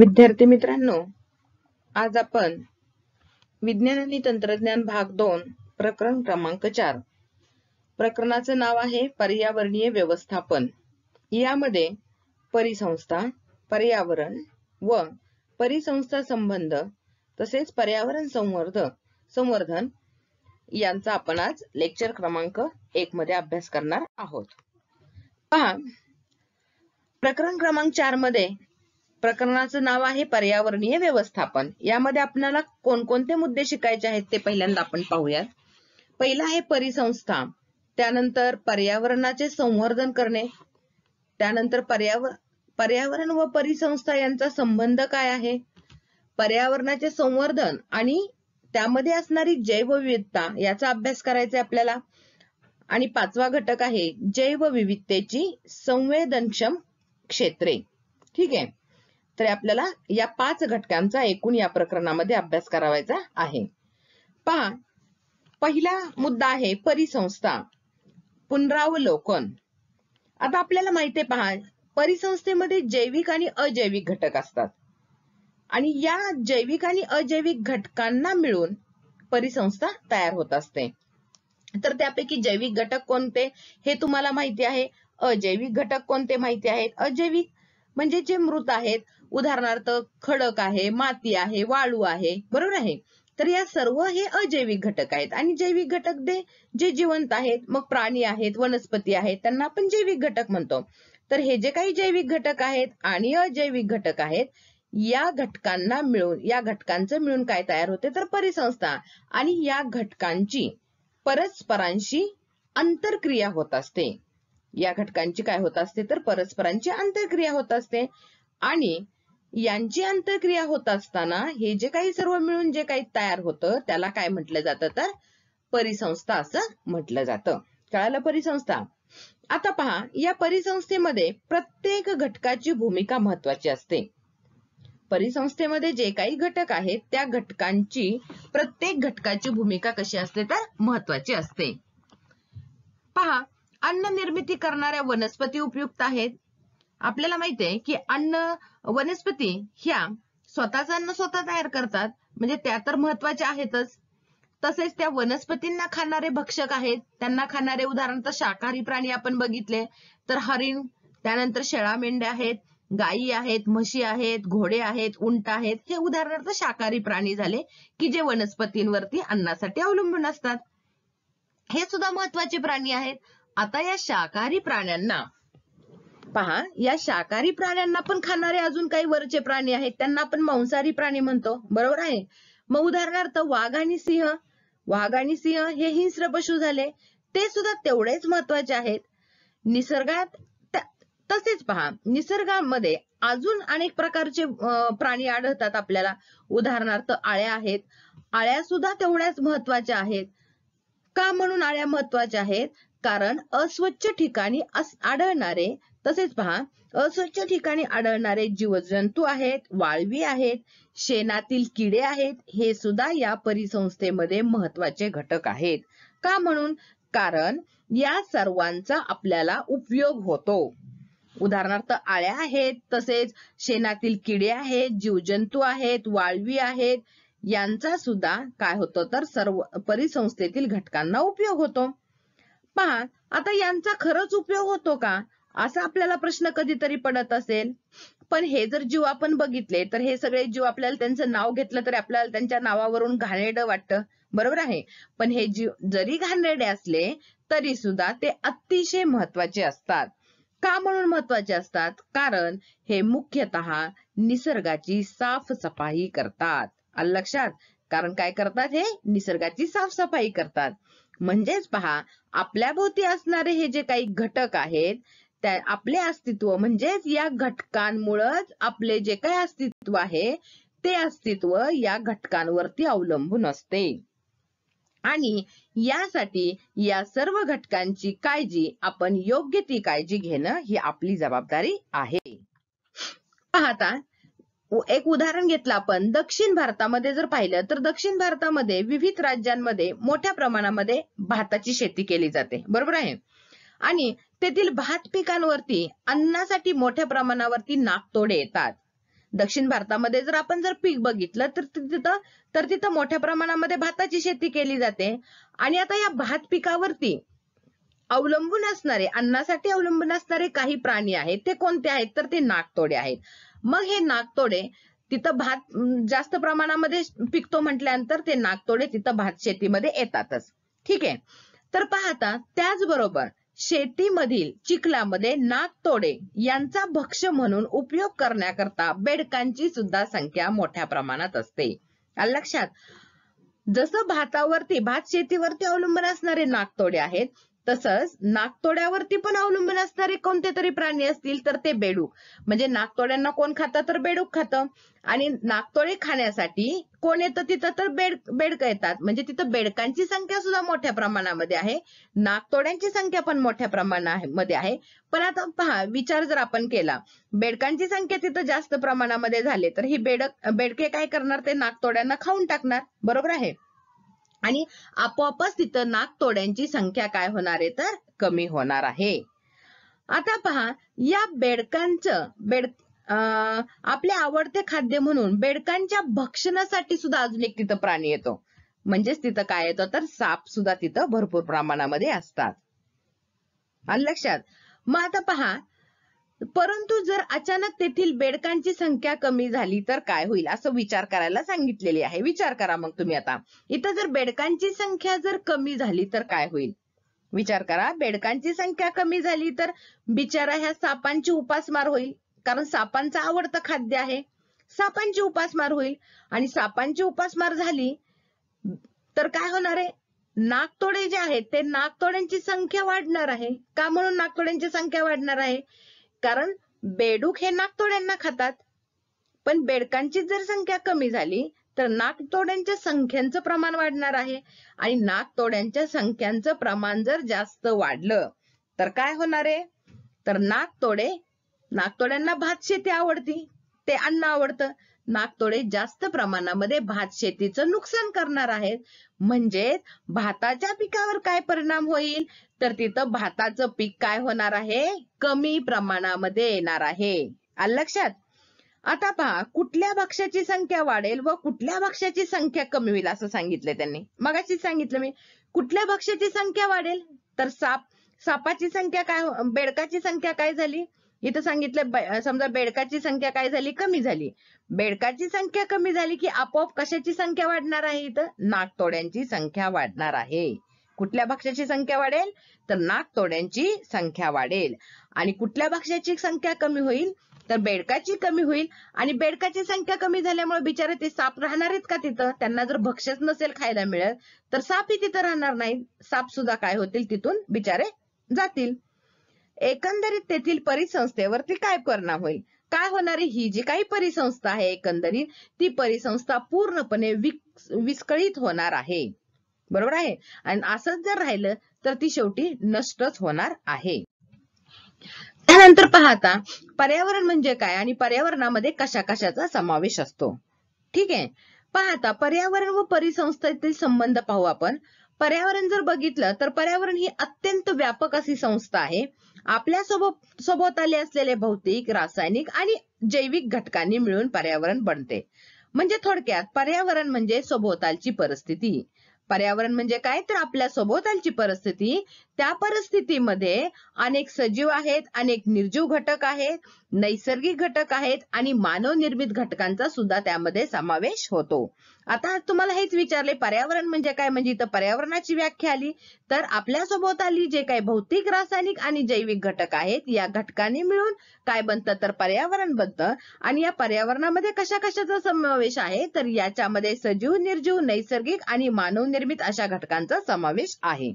विद्यार्थी मित्रांनो आज आपण विज्ञान आणि तंत्रज्ञान भाग दोन प्रकरण क्रमांक चार प्रकरणाचं नाव आहे पर्यावरणीय व्यवस्थापन यामध्ये परिसंस्था पर्यावरण व परिसंस्था संबंध तसेच पर्यावरण संवर्धक संवर्धन यांचा आपण आज लेक्चर क्रमांक एक मध्ये अभ्यास करणार आहोत पहा प्रकरण क्रमांक चार मध्ये प्रकरणाचं नाव आहे पर्यावरणीय व्यवस्थापन यामध्ये आपल्याला कोणकोणते मुद्दे शिकायचे आहेत ते पहिल्यांदा आपण पाहूयात पहिला आहे परिसंस्था त्यानंतर पर्यावरणाचे संवर्धन करणे त्यानंतर पर्यावर पर्यावरण व परिसंस्था यांचा संबंध काय आहे पर्यावरणाचे संवर्धन आणि त्यामध्ये असणारी जैवविविधता याचा अभ्यास करायचा आपल्याला आणि पाचवा घटक आहे जैवविविधतेची संवेदनक्षम क्षेत्रे ठीक आहे तर आपल्याला या पाच घटकांचा एकूण या प्रकरणामध्ये अभ्यास करावायचा आहे पहा पहिला मुद्दा आहे परिसंस्था पुनरावलोकन आता आपल्याला माहिती आहे पहा परिसंस्थेमध्ये जैविक आणि अजैविक घटक असतात आणि या जैविक आणि अजैविक घटकांना मिळून परिसंस्था तयार होत असते तर त्यापैकी जैविक घटक कोणते हे तुम्हाला माहिती आहे अजैविक घटक कोणते माहिती आहेत अजैविक म्हणजे जे मृत आहेत उदाहरणार्थ खडक आहे माती आहे वाळू आहे बरोबर आहे तर या सर्व हे अजैविक घटक आहेत आणि जैविक घटक दे जे जिवंत आहेत मग प्राणी आहेत वनस्पती आहेत त्यांना आपण जैविक घटक म्हणतो तर हे जे काही जैविक घटक आहेत आणि अजैविक घटक आहेत या घटकांना मिळून या घटकांचं मिळून काय तयार होते तर परिसंस्था आणि या घटकांची परस्परांशी अंतरक्रिया होत असते या घटकांची काय होत असते तर परस्परांची आंतरक्रिया होत असते आणि यांची आंतरक्रिया होत असताना हे जे काही सर्व मिळून जे काही तयार होतं त्याला काय म्हटलं जातं तर परिसंस्था असं म्हटलं जातं कळालं परिसंस्था आता पहा या परिसंस्थेमध्ये प्रत्येक घटकाची भूमिका महत्वाची असते परिसंस्थेमध्ये जे काही घटक आहेत त्या घटकांची प्रत्येक घटकाची भूमिका कशी असते तर महत्वाची असते पहा अन्न निर्मिती करणाऱ्या वनस्पती उपयुक्त आहेत आपल्याला माहिती आहे की अन्न वनस्पती ह्या स्वतःच अन्न स्वतः तयार करतात म्हणजे त्या तर महत्वाच्या आहेतच तसेच त्या वनस्पतींना खाणारे भक्षक आहेत त्यांना खाणारे उदाहरणार्थ शाकाहारी प्राणी आपण बघितले तर हरिण त्यानंतर शेळा मेंढ्या आहेत गायी आहेत म्हशी आहेत घोडे आहेत उंट आहेत हे उदाहरणार्थ शाकाहारी प्राणी झाले की जे वनस्पतींवरती अन्नासाठी अवलंबून असतात हे सुद्धा महत्वाचे प्राणी आहेत आता या शाकाहारी प्राण्यांना पहा या शाकाहारी प्राण्यांना पण खाणारे अजून काही वरचे प्राणी आहेत त्यांना आपण मांसाहारी प्राणी म्हणतो बरोबर आहे मग उदाहरणार्थ वाघ आणि सिंह वाघ आणि सिंह हे हिंस्र पशु झाले ते सुद्धा तेवढेच महत्वाचे आहेत निसर्गात तसेच पहा निसर्गामध्ये अजून अनेक प्रकारचे प्राणी आढळतात आपल्याला उदाहरणार्थ आळ्या आहेत आळ्या सुद्धा तेवढ्याच महत्वाच्या आहेत का म्हणून आळ्या महत्वाच्या आहेत कारण अस्वच्छ ठिकाणी आढळणारे तसेच पहा अस्वच्छ ठिकाणी आढळणारे जीवजंतू आहेत वाळवी आहेत शेणातील किडे आहेत हे सुद्धा या परिसंस्थेमध्ये महत्वाचे घटक आहेत का म्हणून कारण या सर्वांचा आपल्याला उपयोग होतो उदाहरणार्थ आळ्या आहेत तसेच शेणातील किडे आहेत जीवजंतू आहेत वाळवी आहेत यांचा सुद्धा काय होतो तर सर्व परिसंस्थेतील घटकांना उपयोग होतो पहा आता यांचा खरंच उपयोग होतो का असा आपल्याला प्रश्न कधीतरी पडत असेल पण हे जर जीव आपण बघितले तर हे सगळे जीव आपल्याला त्यांचं नाव घेतलं तरी आपल्याला त्यांच्या नावावरून घाणेरडं वाटत बरोबर आहे पण हे जीव जरी घाणेरडे असले तरी सुद्धा ते अतिशय महत्वाचे असतात का म्हणून महत्वाचे असतात कारण हे मुख्यतः निसर्गाची साफसफाई करतात लक्षात कारण काय करतात हे निसर्गाची साफसफाई करतात म्हणजेच पहा आपल्या भोवती असणारे हे जे काही घटक आहेत आपले अस्तित्व म्हणजेच या घटकांमुळेच आपले जे काही अस्तित्व आहे ते अस्तित्व या घटकांवरती अवलंबून असते आणि यासाठी या सर्व घटकांची काळजी आपण योग्य ती काळजी घेणं ही आपली जबाबदारी आहे पाहता एक उदाहरण घेतलं आपण दक्षिण भारतामध्ये जर पाहिलं तर दक्षिण भारतामध्ये विविध राज्यांमध्ये मोठ्या प्रमाणामध्ये भाताची शेती केली जाते बरोबर आहे आणि तेथील भात पिकांवरती अन्नासाठी मोठ्या प्रमाणावरती नागतोडे येतात दक्षिण भारतामध्ये जर आपण जर पीक बघितलं तर तिथं तर तिथं मोठ्या प्रमाणामध्ये भाताची शेती केली जाते आणि आता या भात पिकावरती अवलंबून असणारे अन्नासाठी अवलंबून असणारे काही प्राणी आहेत ते कोणते आहेत तर ते नागतोडे आहेत मग हे नागतोडे तिथं भात जास्त प्रमाणामध्ये पिकतो म्हटल्यानंतर ते नागतोडे तिथं भात शेतीमध्ये येतातच ठीक आहे तर पाहता त्याचबरोबर शेतीमधील चिखलामध्ये नागतोडे यांचा भक्ष म्हणून उपयोग करण्याकरता बेडकांची सुद्धा संख्या मोठ्या प्रमाणात असते लक्षात जसं भातावरती भात शेतीवरती अवलंबून असणारे नागतोडे आहेत तसंच नागतोड्यावरती पण अवलंबून असणारे कोणते तरी प्राणी असतील तर ते बेडूक म्हणजे नागतोड्यांना कोण खातं तर बेडूक खातं आणि नागतोडे खाण्यासाठी कोण येतं तिथं तर बेड बेडक येतात म्हणजे तिथं बेडकांची संख्या सुद्धा मोठ्या प्रमाणामध्ये आहे नागतोड्यांची संख्या पण मोठ्या प्रमाणामध्ये आहे पण आता पहा विचार जर आपण केला बेडकांची संख्या तिथं जास्त प्रमाणामध्ये झाले तर ही बेडक बेडके काय करणार ते नागतोड्यांना खाऊन टाकणार बरोबर आहे आणि आपोआपच तिथं तोड्यांची संख्या काय होणार आहे तर कमी होणार आहे आता पहा या बेडकांचं बेड आपले आवडते खाद्य म्हणून बेडकांच्या भक्षणासाठी सुद्धा अजून एक तिथं प्राणी येतो म्हणजेच तिथं काय येतं तर साप सुद्धा तिथं भरपूर प्रमाणामध्ये असतात लक्षात मग आता पहा परंतु जर अचानक तेथील बेडकांची संख्या कमी झाली तर काय होईल असं विचार करायला सांगितलेली आहे विचार करा मग तुम्ही आता इथं जर बेडकांची संख्या जर कमी झाली तर काय होईल विचार करा बेडकांची संख्या कमी झाली तर बिचारा ह्या सापांची उपासमार होईल कारण सापांचं आवडतं खाद्य आहे सापांची उपासमार होईल आणि सापांची उपासमार झाली तर काय होणार आहे नागतोडे जे आहेत ते नागतोड्यांची संख्या वाढणार आहे का म्हणून नागतोड्यांची संख्या वाढणार आहे कारण बेडूक हे नाकतोड्यांना खातात पण बेडकांची जर संख्या कमी झाली तर नाकतोड्यांच्या संख्यांचं प्रमाण वाढणार आहे आणि नाकतोड्यांच्या संख्यांचं प्रमाण जर जास्त वाढलं तर काय होणार आहे तर नाकतोडे नाकतोड्यांना भात शेती आवडती ते अन्न आवडतं नागतोडे जास्त प्रमाणामध्ये भात शेतीचं नुकसान करणार आहेत म्हणजे भाताच्या पिकावर काय परिणाम होईल तर तिथं भाताचं पीक काय होणार आहे कमी प्रमाणामध्ये येणार आहे आल लक्षात आता पहा कुठल्या भक्ष्याची संख्या वाढेल व कुठल्या भक्ष्याची संख्या कमी होईल असं सांगितलं त्यांनी मगाशीच सांगितलं मी कुठल्या भक्ष्याची संख्या वाढेल तर साप सापाची संख्या काय बेडकाची संख्या काय झाली इथं सांगितलं समजा बेडकाची संख्या काय झाली कमी झाली बेडकाची संख्या कमी झाली की आपोआप कशाची संख्या वाढणार आहे इथं नागतोड्यांची संख्या वाढणार आहे कुठल्या भक्ष्याची संख्या वाढेल तर नाकतोड्यांची संख्या वाढेल आणि कुठल्या भक्ष्याची संख्या कमी होईल तर बेडकाची कमी होईल आणि बेडकाची संख्या कमी झाल्यामुळे बिचारे ते साप राहणार आहेत का तिथं त्यांना जर भक्ष्यच नसेल खायला मिळत तर सापही तिथं राहणार नाही साप सुद्धा काय होतील तिथून बिचारे जातील एकंदरीत तेथील परिसंस्थेवरती काय परिणाम होईल काय होणारी ही जी काही परिसंस्था आहे एकंदरीत ती परिसंस्था पूर्णपणे विस्कळीत होणार आहे बरोबर आहे आणि असंच जर राहिलं तर ती शेवटी नष्टच होणार आहे त्यानंतर पाहता पर्यावरण म्हणजे काय आणि पर्यावरणामध्ये कशा कशाचा समावेश असतो ठीक आहे पाहता पर्यावरण व परिसंस्थेतील संबंध पाहू आपण पर्यावरण जर बघितलं तर पर्यावरण ही अत्यंत व्यापक अशी संस्था आहे आपल्या सोबत सभोवताली असलेले भौतिक रासायनिक आणि जैविक घटकांनी मिळून पर्यावरण बनते म्हणजे थोडक्यात पर्यावरण म्हणजे सभोवतालची परिस्थिती पर्यावरण म्हणजे काय तर आपल्या सभोवतालची परिस्थिती त्या परिस्थितीमध्ये अनेक सजीव आहेत अनेक निर्जीव घटक आहेत नैसर्गिक घटक आहेत आणि मानव निर्मित घटकांचा सुद्धा त्यामध्ये समावेश होतो आता तुम्हाला हेच विचारले पर्यावरण म्हणजे काय म्हणजे इथं पर्यावरणाची व्याख्या आली तर आपल्या आली जे काही भौतिक रासायनिक आणि जैविक घटक आहेत या घटकाने मिळून काय बनतं तर पर्यावरण बनतं आणि या पर्यावरणामध्ये कशा कशाचा समावेश आहे तर याच्यामध्ये सजीव निर्जीव नैसर्गिक आणि मानव निर्मित अशा घटकांचा समावेश आहे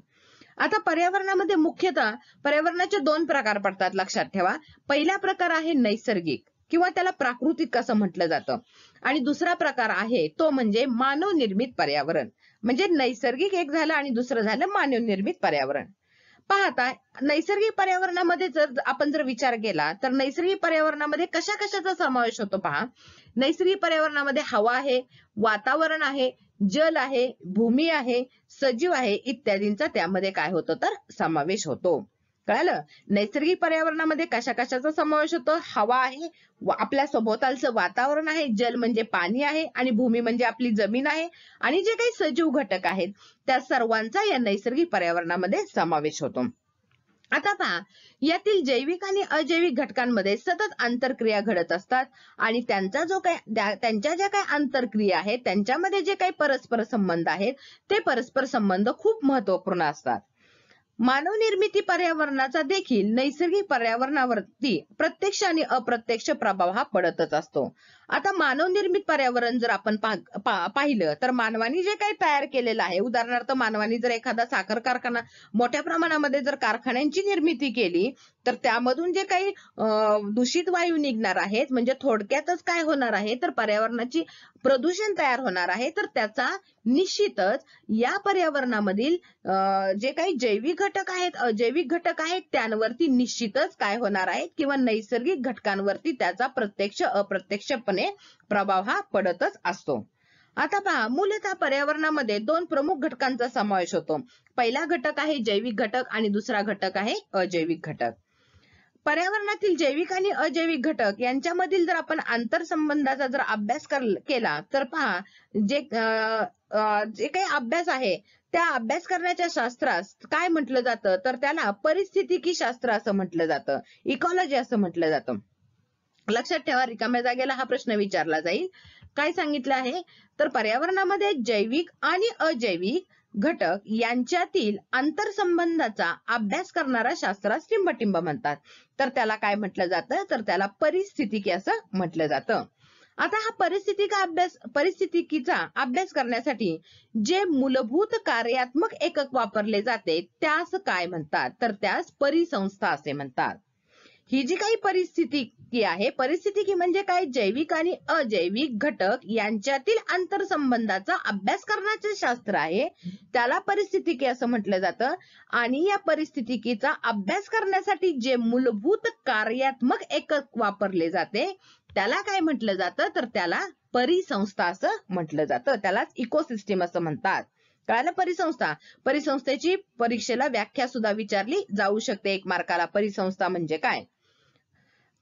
आता पर्यावरणामध्ये मुख्यतः पर्यावरणाचे दोन प्रकार पडतात लक्षात ठेवा पहिला प्रकार आहे नैसर्गिक किंवा त्याला प्राकृतिक असं म्हटलं जातं आणि दुसरा प्रकार आहे तो म्हणजे मानव निर्मित पर्यावरण म्हणजे नैसर्गिक एक झालं आणि दुसरं झालं मानव निर्मित पर्यावरण पाहता नैसर्गिक पर्यावरणामध्ये जर आपण जर विचार केला तर नैसर्गिक पर्यावरणामध्ये कशा कशाचा समावेश होतो पहा नैसर्गिक पर्यावरणामध्ये हवा आहे वातावरण आहे जल आहे भूमी आहे सजीव आहे इत्यादींचा त्यामध्ये काय होतं तर समावेश होतो कळालं नैसर्गिक पर्यावरणामध्ये कशा कशाचा समावेश होतो हवा आहे आपल्या सभोवतालचं वातावरण आहे जल म्हणजे पाणी आहे आणि भूमी म्हणजे आपली जमीन आहे आणि जे काही सजीव घटक आहेत त्या सर्वांचा या नैसर्गिक पर्यावरणामध्ये समावेश होतो आता पहा यातील जैविक आणि अजैविक घटकांमध्ये सतत आंतरक्रिया घडत असतात आणि त्यांचा जो काही त्यांच्या ज्या काही आंतरक्रिया आहेत त्यांच्यामध्ये जे काही परस्पर संबंध आहेत ते परस्पर संबंध खूप महत्वपूर्ण असतात मानवनिर्मिती पर्यावरणाचा देखील नैसर्गिक पर्यावरणावरती प्रत्यक्ष आणि अप्रत्यक्ष प्रभाव हा पडतच असतो आता मानव निर्मित पर्यावरण जर आपण पाहिलं तर मानवाने जे काही तयार केलेलं आहे उदाहरणार्थ मानवाने जर एखादा साखर कारखाना मोठ्या प्रमाणामध्ये जर कारखान्यांची निर्मिती केली तर त्यामधून जे काही दूषित वायू निघणार आहेत म्हणजे थोडक्यातच काय होणार आहे तर पर्यावरणाची प्रदूषण तयार होणार आहे तर त्याचा निश्चितच या पर्यावरणामधील जे काही जैविक घटक आहेत अजैविक घटक आहेत त्यांवरती निश्चितच काय होणार आहे किंवा नैसर्गिक घटकांवरती त्याचा प्रत्यक्ष अप्रत्यक्षपणे प्रभाव हा पडतच असतो आता पहा मूलतः पर्यावरणामध्ये दोन प्रमुख घटकांचा समावेश होतो पहिला घटक आहे जैविक घटक आणि दुसरा घटक आहे अजैविक घटक पर्यावरणातील जैविक आणि अजैविक घटक यांच्यामधील जर आपण आंतरसंबंधाचा जर अभ्यास केला तर पहा जे जे काही अभ्यास आहे त्या अभ्यास करण्याच्या शास्त्रास काय म्हटलं जातं तर त्याला परिस्थितिकी शास्त्र असं म्हटलं जातं इकॉलॉजी असं म्हटलं जातं लक्षात ठेवा रिकाम्या जागेला हा प्रश्न विचारला जाईल काय सांगितलं आहे तर पर्यावरणामध्ये जैविक आणि अजैविक घटक यांच्यातील आंतरसंबंधाचा अभ्यास करणारा शास्त्रास टिंबटिंब म्हणतात तर त्याला काय म्हटलं जातं तर त्याला परिस्थितिकी असं म्हटलं जातं आता हा परिस्थितिक अभ्यास परिस्थितिकीचा अभ्यास करण्यासाठी जे मूलभूत कार्यात्मक एकक वापरले जाते त्यास काय म्हणतात तर त्यास परिसंस्था असे म्हणतात ही जी काही परिस्थिती परिस्थिती आहे परिस्थितीकी म्हणजे काय जैविक आणि अजैविक घटक यांच्यातील आंतरसंबंधाचा अभ्यास करण्याचे शास्त्र आहे त्याला परिस्थितिकी असं म्हटलं जातं आणि या परिस्थितीचा अभ्यास करण्यासाठी जे मूलभूत कार्यात्मक एकक वापरले जाते त्याला काय म्हटलं जातं तर त्याला परिसंस्था असं म्हटलं जातं त्यालाच इकोसिस्टीम असं म्हणतात कळालं परिसंस्था परिसंस्थेची परीक्षेला व्याख्या सुद्धा विचारली जाऊ शकते एक मार्काला परिसंस्था म्हणजे काय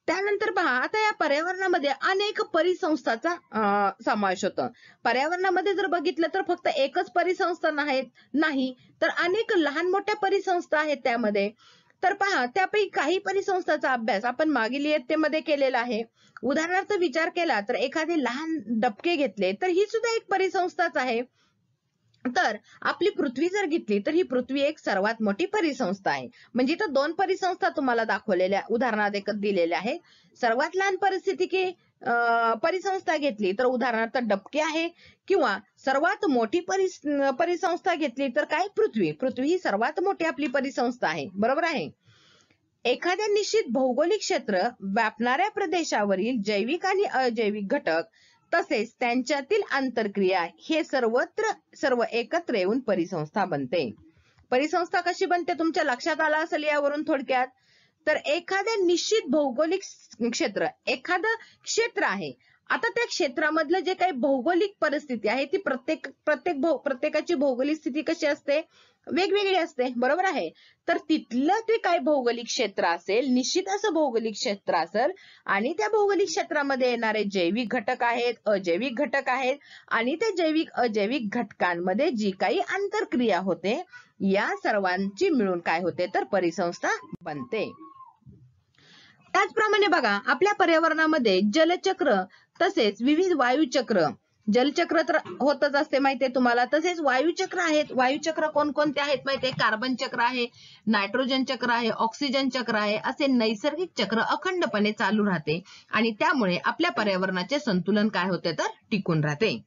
त्यानंतर पहा आता या पर्यावरणामध्ये अनेक परिसंस्थाचा समावेश होतो पर्यावरणामध्ये जर बघितलं तर फक्त एकच परिसंस्था नाही तर अनेक लहान मोठ्या परिसंस्था आहेत त्यामध्ये तर पहा त्यापैकी काही परिसंस्थाचा अभ्यास आपण मागील इयत्तेमध्ये केलेला आहे उदाहरणार्थ विचार केला तर एखादे लहान डबके घेतले तर ही सुद्धा एक परिसंस्थाच आहे तर आपली पृथ्वी जर घेतली तर ही पृथ्वी एक सर्वात मोठी परिसंस्था आहे म्हणजे इथं दोन परिसंस्था तुम्हाला दाखवलेल्या उदाहरणात एक दिलेल्या आहे सर्वात लहान परिस्थिती परिसंस्था घेतली तर उदाहरणार्थ डबके आहे किंवा सर्वात मोठी परिसंस्था घेतली तर काय पृथ्वी पृथ्वी ही सर्वात मोठी आपली परिसंस्था आहे बरोबर आहे एखाद्या निश्चित भौगोलिक क्षेत्र व्यापणाऱ्या प्रदेशावरील जैविक आणि अजैविक घटक तसेच त्यांच्यातील आंतरक्रिया हे सर्वत्र सर्व एकत्र येऊन परिसंस्था बनते परिसंस्था कशी बनते तुमच्या लक्षात आला असेल यावरून थोडक्यात तर एखाद्या निश्चित भौगोलिक क्षेत्र एखादं क्षेत्र आहे आता त्या क्षेत्रामधलं जे काही भौगोलिक परिस्थिती आहे ती प्रत्येक प्रत्येक प्रत्येकाची भौगोलिक स्थिती कशी असते वेगवेगळी असते बरोबर आहे तर तिथलं ते काय भौगोलिक क्षेत्र असेल निश्चित असं भौगोलिक क्षेत्र असेल आणि त्या भौगोलिक क्षेत्रामध्ये येणारे जैविक घटक आहेत अजैविक घटक आहेत आणि त्या जैविक अजैविक घटकांमध्ये जी काही आंतरक्रिया होते या सर्वांची मिळून काय होते तर परिसंस्था बनते त्याचप्रमाणे बघा आपल्या पर्यावरणामध्ये जलचक्र तसेच विविध वायुचक्र जलचक्र तर होतच असते माहितीये तुम्हाला तसेच वायुचक्र आहेत वायुचक्र कोणकोणते आहेत माहितीये कार्बन चक्र आहे नायट्रोजन चक्र आहे ऑक्सिजन चक्र आहे असे नैसर्गिक चक्र अखंडपणे चालू राहते आणि त्यामुळे आपल्या पर्यावरणाचे संतुलन काय होते तर टिकून राहते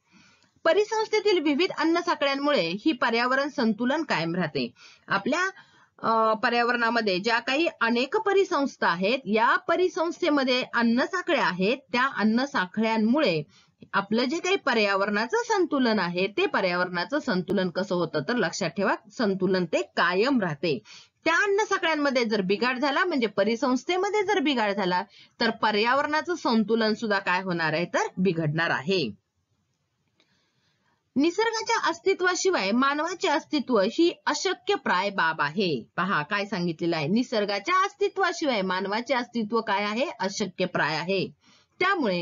परिसंस्थेतील विविध अन्न साखळ्यांमुळे ही पर्यावरण संतुलन कायम राहते आपल्या पर्यावरणामध्ये ज्या काही अनेक परिसंस्था आहेत या परिसंस्थेमध्ये अन्न साखळ्या आहेत त्या अन्न साखळ्यांमुळे आपलं जे काही पर्यावरणाचं संतुलन आहे ते पर्यावरणाचं संतुलन कसं होतं तर लक्षात ठेवा संतुलन ते कायम राहते त्या अन्न सगळ्यांमध्ये जर बिघाड झाला म्हणजे परिसंस्थेमध्ये जर बिघाड झाला तर पर्यावरणाचं संतुलन सुद्धा काय होणार आहे तर बिघडणार आहे निसर्गाच्या अस्तित्वाशिवाय मानवाचे अस्तित्व ही अशक्य प्राय बाब आहे पहा काय सांगितलेलं आहे निसर्गाच्या अस्तित्वाशिवाय मानवाचे अस्तित्व काय आहे अशक्य प्राय आहे त्यामुळे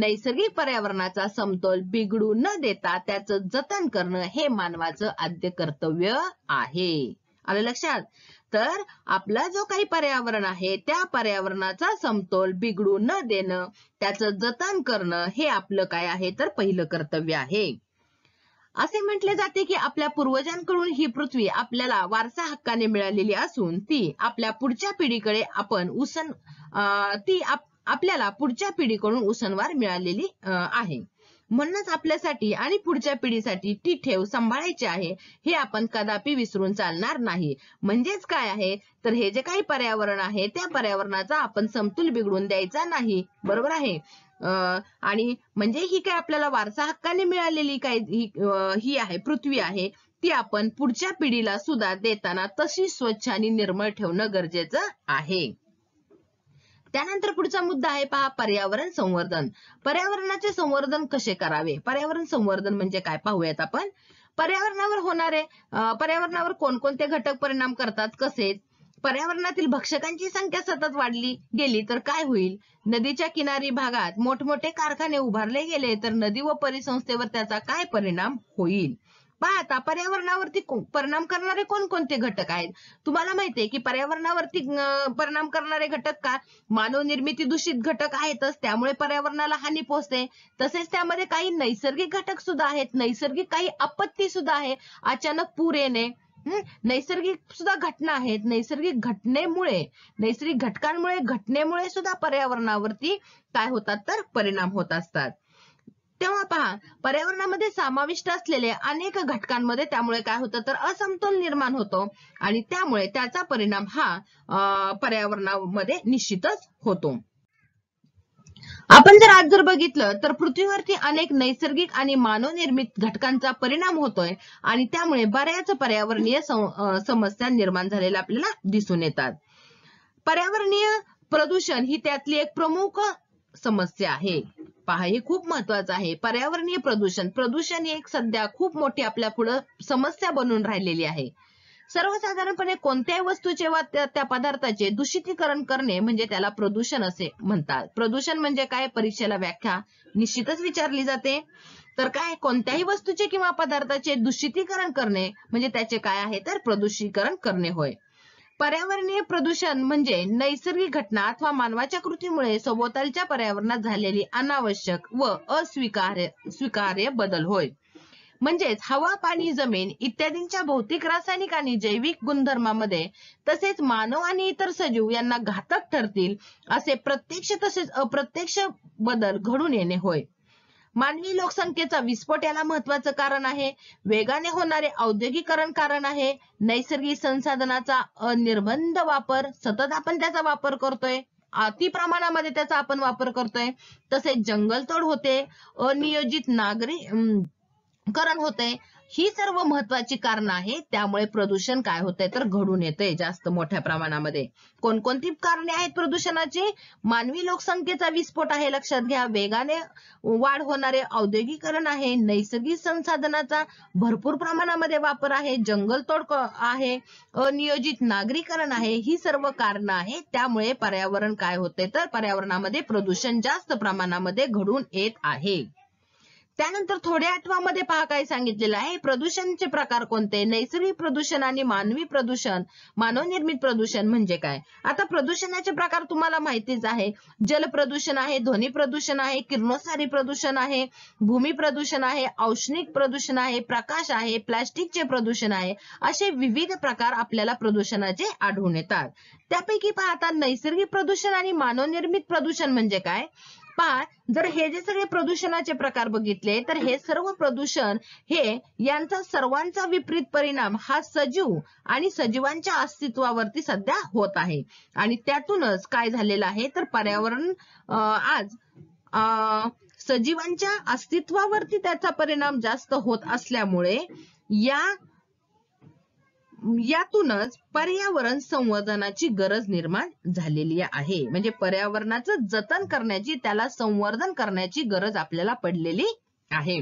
नैसर्गिक पर्यावरणाचा समतोल बिघडू न देता त्याचं जतन करणं हे मानवाचं आद्य कर्तव्य आहे आलं लक्षात तर आपला जो काही पर्यावरण आहे त्या पर्यावरणाचा समतोल बिघडू न देणं त्याचं जतन करणं हे आपलं काय आहे तर पहिलं कर्तव्य आहे असे म्हटले जाते की आपल्या पूर्वजांकडून ही पृथ्वी आपल्याला वारसा हक्काने मिळालेली असून ती आपल्या पुढच्या पिढीकडे आपण उसन ती आप, आपल्याला पुढच्या पिढीकडून उसनवार मिळालेली आहे म्हणूनच आपल्यासाठी आणि पुढच्या पिढीसाठी ती ठेव सांभाळायची आहे हे आपण कदापि विसरून चालणार नाही म्हणजेच काय आहे तर हे जे काही पर्यावरण आहे त्या पर्यावरणाचा आपण समतोल बिघडून द्यायचा नाही बरोबर आहे आणि म्हणजे ही काय आपल्याला वारसा हक्काने मिळालेली काय ही आहे पृथ्वी आहे ती आपण पुढच्या पिढीला सुद्धा देताना तशी स्वच्छ आणि निर्मळ ठेवणं गरजेचं आहे त्यानंतर पुढचा मुद्दा आहे पहा पर्यावरण संवर्धन पर्यावरणाचे संवर्धन कसे करावे पर्यावरण संवर्धन म्हणजे काय पाहूयात आपण पर्यावरणावर होणारे पर्यावरणावर कोणकोणते घटक परिणाम करतात कसे पर्यावरणातील भक्षकांची संख्या सतत वाढली गेली तर काय होईल नदीच्या किनारी भागात मोठमोठे कारखाने उभारले गेले तर नदी व परिसंस्थेवर त्याचा काय परिणाम होईल आता पर्यावरणावरती परिणाम करणारे कोणकोणते घटक आहेत? तुम्हाला माहितीये की पर्यावरणावरती परिणाम करणारे घटक का मानवनिर्मिती दूषित घटक आहेतच त्यामुळे पर्यावरणाला हानी पोहोचते. तसेच त्यामध्ये काही नैसर्गिक घटक सुद्धा आहेत. नैसर्गिक काही आपत्ती सुद्धा आहे. अचानक पूर येणे. नैसर्गिक सुद्धा घटना आहेत. नैसर्गिक घटनेमुळे नैसर्गिक घटकांमुळे घटनेमुळे सुद्धा पर्यावरणावरती काय होतात तर परिणाम होत असतात. तेव्हा पहा पर्यावरणामध्ये समाविष्ट असलेले अनेक घटकांमध्ये त्यामुळे काय होतं तर असमतोल निर्माण होतो आणि त्यामुळे त्याचा परिणाम हा पर्यावरणामध्ये निश्चितच होतो आपण जर आज जर बघितलं तर पृथ्वीवरती अनेक नैसर्गिक आणि मानवनिर्मित घटकांचा परिणाम होतोय आणि त्यामुळे बऱ्याच पर्यावरणीय समस्या निर्माण झालेल्या आपल्याला दिसून येतात पर्यावरणीय प्रदूषण ही त्यातली एक प्रमुख समस्या आहे पहा हे खूप महत्वाचं आहे पर्यावरणीय प्रदूषण प्रदूषण ही एक सध्या खूप मोठी आपल्या समस्या बनून राहिलेली आहे सर्वसाधारणपणे कोणत्याही वस्तूचे वा त्या पदार्थाचे दूषितीकरण करणे म्हणजे त्याला प्रदूषण असे म्हणतात प्रदूषण म्हणजे काय परीक्षेला व्याख्या निश्चितच विचारली जाते तर काय कोणत्याही वस्तूचे किंवा पदार्थाचे दूषितीकरण करणे म्हणजे त्याचे काय आहे तर प्रदूषीकरण करणे होय पर्यावरणीय प्रदूषण म्हणजे नैसर्गिक घटना अथवा मानवाच्या कृतीमुळे सभोवतालच्या पर्यावरणात झालेली अनावश्यक व अस्वीकार्य स्वीकार्य बदल होय म्हणजेच हवा पाणी जमीन इत्यादींच्या भौतिक रासायनिक आणि जैविक गुणधर्मामध्ये तसेच मानव आणि इतर सजीव यांना घातक ठरतील असे प्रत्यक्ष तसेच अप्रत्यक्ष बदल घडून येणे होय मानवी लोकसंख्येचा विस्फोट याला महत्वाचं कारण आहे वेगाने होणारे औद्योगिकरण कारण आहे नैसर्गिक संसाधनाचा अनिर्बंध वापर सतत आपण त्याचा वापर करतोय अति प्रमाणामध्ये त्याचा आपण वापर करतोय तसेच जंगलतोड होते अनियोजित नागरिक करण होते ही सर्व महत्वाची कारण आहे त्यामुळे प्रदूषण काय होते तर घडून येते जास्त मोठ्या प्रमाणामध्ये कोणकोणती कारणे आहेत प्रदूषणाची मानवी लोकसंख्येचा विस्फोट आहे लक्षात घ्या वेगाने वाढ होणारे औद्योगिकरण आहे नैसर्गिक संसाधनाचा भरपूर प्रमाणामध्ये वापर आहे जंगलतोड आहे अनियोजित नागरीकरण आहे ही सर्व कारण आहे त्यामुळे पर्यावरण काय होते तर पर्यावरणामध्ये प्रदूषण जास्त प्रमाणामध्ये घडून येत आहे त्यानंतर थोड्या आठवामध्ये पहा काय सांगितलेलं आहे प्रदूषणचे प्रकार कोणते नैसर्गिक प्रदूषण आणि मानवी प्रदूषण मानवनिर्मित प्रदूषण म्हणजे काय आता प्रदूषणाचे प्रकार तुम्हाला माहितीच आहे जल प्रदूषण आहे ध्वनी प्रदूषण आहे किरणोत्सारी प्रदूषण आहे भूमी प्रदूषण आहे औष्णिक प्रदूषण आहे प्रकाश आहे प्लास्टिकचे प्रदूषण आहे असे विविध प्रकार आपल्याला प्रदूषणाचे आढळून येतात त्यापैकी पाहता नैसर्गिक प्रदूषण आणि मानवनिर्मित प्रदूषण म्हणजे काय पहा जर हे जे सगळे प्रदूषणाचे प्रकार बघितले तर हे सर्व प्रदूषण हे यांचा सर्वांचा विपरीत परिणाम हा सजीव आणि सजीवांच्या अस्तित्वावरती सध्या होत आहे आणि त्यातूनच काय झालेलं आहे तर पर्यावरण आज अ सजीवांच्या अस्तित्वावरती त्याचा परिणाम जास्त होत असल्यामुळे या यातूनच पर्यावरण संवर्धनाची गरज निर्माण झालेली आहे म्हणजे पर्यावरणाचं जतन करण्याची त्याला संवर्धन करण्याची गरज आपल्याला पडलेली आहे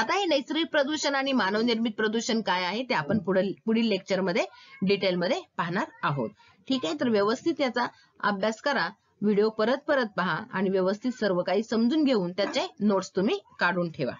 आता हे नैसर्गिक प्रदूषण आणि मानवनिर्मित प्रदूषण काय आहे ते आपण पुढील पुढील लेक्चरमध्ये डिटेलमध्ये पाहणार आहोत ठीक आहे तर व्यवस्थित याचा अभ्यास करा व्हिडिओ परत परत पहा आणि व्यवस्थित सर्व काही समजून घेऊन त्याचे नोट्स तुम्ही काढून ठेवा